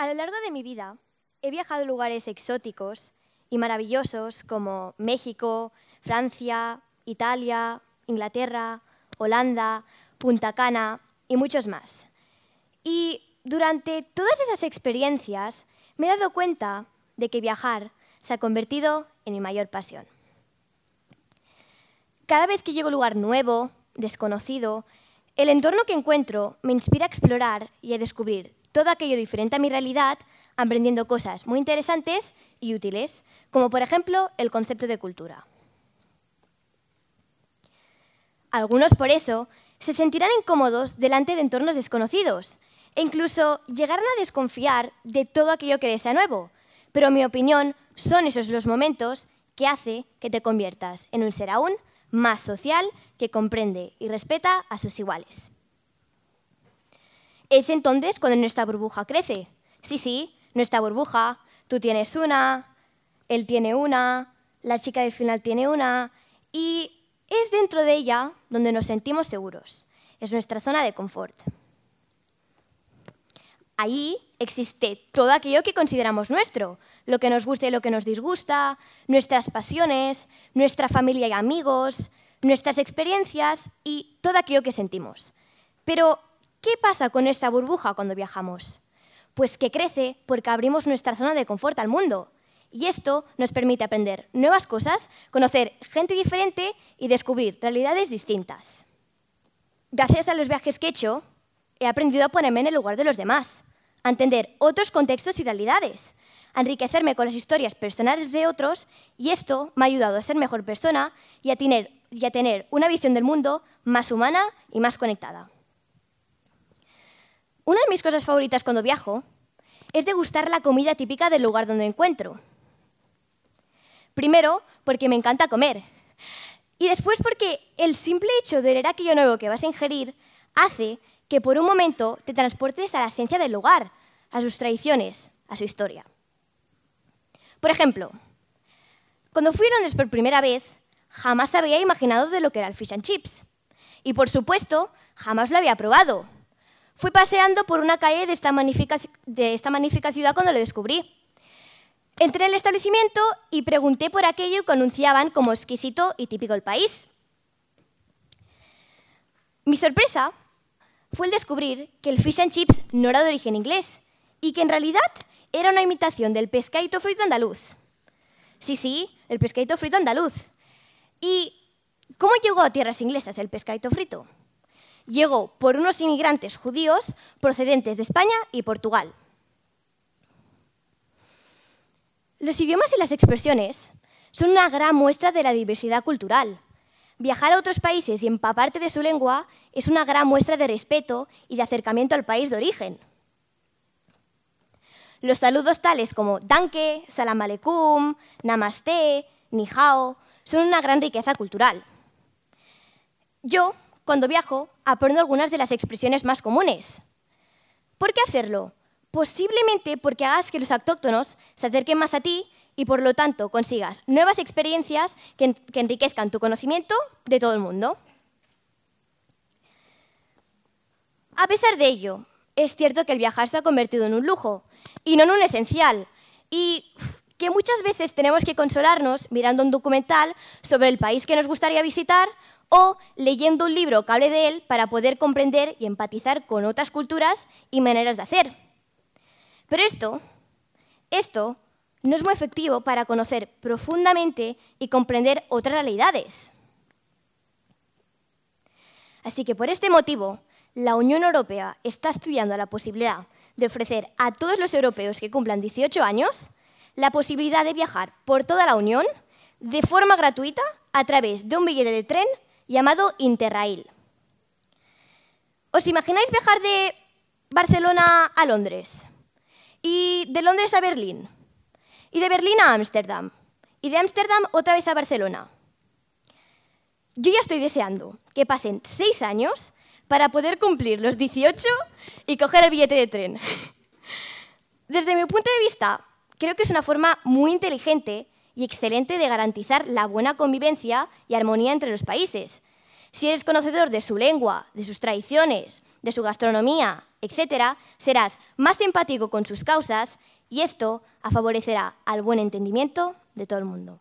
A lo largo de mi vida he viajado a lugares exóticos y maravillosos como México, Francia, Italia, Inglaterra, Holanda, Punta Cana y muchos más. Y durante todas esas experiencias me he dado cuenta de que viajar se ha convertido en mi mayor pasión. Cada vez que llego a un lugar nuevo, desconocido, el entorno que encuentro me inspira a explorar y a descubrir todo aquello diferente a mi realidad, aprendiendo cosas muy interesantes y útiles, como por ejemplo el concepto de cultura. Algunos por eso se sentirán incómodos delante de entornos desconocidos e incluso llegarán a desconfiar de todo aquello que les sea nuevo. Pero en mi opinión, son esos los momentos que hace que te conviertas en un ser aún más social que comprende y respeta a sus iguales. Es entonces cuando nuestra burbuja crece. Sí, sí, nuestra burbuja. Tú tienes una, él tiene una, la chica del final tiene una, y es dentro de ella donde nos sentimos seguros. Es nuestra zona de confort. Allí existe todo aquello que consideramos nuestro, lo que nos gusta y lo que nos disgusta, nuestras pasiones, nuestra familia y amigos, nuestras experiencias y todo aquello que sentimos. Pero ¿Qué pasa con esta burbuja cuando viajamos? Pues que crece porque abrimos nuestra zona de confort al mundo. Y esto nos permite aprender nuevas cosas, conocer gente diferente y descubrir realidades distintas. Gracias a los viajes que he hecho, he aprendido a ponerme en el lugar de los demás, a entender otros contextos y realidades, a enriquecerme con las historias personales de otros y esto me ha ayudado a ser mejor persona y a tener, tener una visión del mundo más humana y más conectada cosas favoritas cuando viajo es degustar la comida típica del lugar donde encuentro. Primero, porque me encanta comer. Y después porque el simple hecho de leer aquello nuevo que vas a ingerir hace que por un momento te transportes a la esencia del lugar, a sus tradiciones, a su historia. Por ejemplo, cuando fui a Londres por primera vez, jamás había imaginado de lo que era el fish and chips. Y por supuesto, jamás lo había probado. Fui paseando por una calle de esta magnífica, ciudad cuando lo descubrí. Entré el establecimiento y pregunté por aquello que anunciaban como exquisito y típico del país. Mi sorpresa fue el descubrir que el fish and chips no era de origen inglés y que en realidad era una imitación del pescadito frito andaluz. Sí, sí, el pescadito frito andaluz. ¿Y cómo llegó a tierras inglesas el pescadito frito? llegó por unos inmigrantes judíos procedentes de España y Portugal. Los idiomas y las expresiones son una gran muestra de la diversidad cultural. Viajar a otros países y empaparte de su lengua es una gran muestra de respeto y de acercamiento al país de origen. Los saludos tales como danke, salam aleikum, namaste, ni son una gran riqueza cultural. Yo cuando viajo, aprendo algunas de las expresiones más comunes. ¿Por qué hacerlo? Posiblemente porque hagas que los autóctonos se acerquen más a ti y por lo tanto consigas nuevas experiencias que, enriquezcan tu conocimiento de todo el mundo. A pesar de ello, es cierto que el viajar se ha convertido en un lujo y no en un esencial. Y que muchas veces tenemos que consolarnos mirando un documental sobre el país que nos gustaría visitar o leyendo un libro que hable de él para poder comprender y empatizar con otras culturas y maneras de hacer. Pero esto, esto no es muy efectivo para conocer profundamente y comprender otras realidades. Así que por este motivo, la Unión Europea está estudiando la posibilidad de ofrecer a todos los europeos que cumplan 18 años la posibilidad de viajar por toda la Unión de forma gratuita a través de un billete de tren llamado Interrail. ¿Os imagináis viajar de Barcelona a Londres? Y de Londres a Berlín. Y de Berlín a Ámsterdam. Y de Ámsterdam otra vez a Barcelona. Yo ya estoy deseando que pasen seis años para poder cumplir los 18 y coger el billete de tren. Desde mi punto de vista, creo que es una forma muy inteligente y excelente de garantizar la buena convivencia y armonía entre los países. Si eres conocedor de su lengua, de sus tradiciones, de su gastronomía, etc., serás más empático con sus causas y esto favorecerá al buen entendimiento de todo el mundo.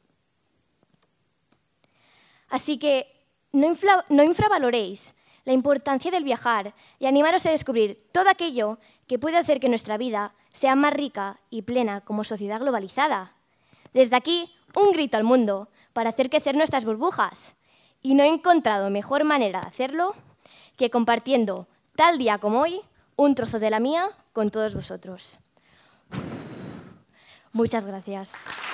Así que no, no infravaloréis la importancia del viajar y animaros a descubrir todo aquello que puede hacer que nuestra vida sea más rica y plena como sociedad globalizada. Desde aquí, un grito al mundo para hacer crecer nuestras burbujas. Y no he encontrado mejor manera de hacerlo que compartiendo, tal día como hoy, un trozo de la mía con todos vosotros. Muchas gracias.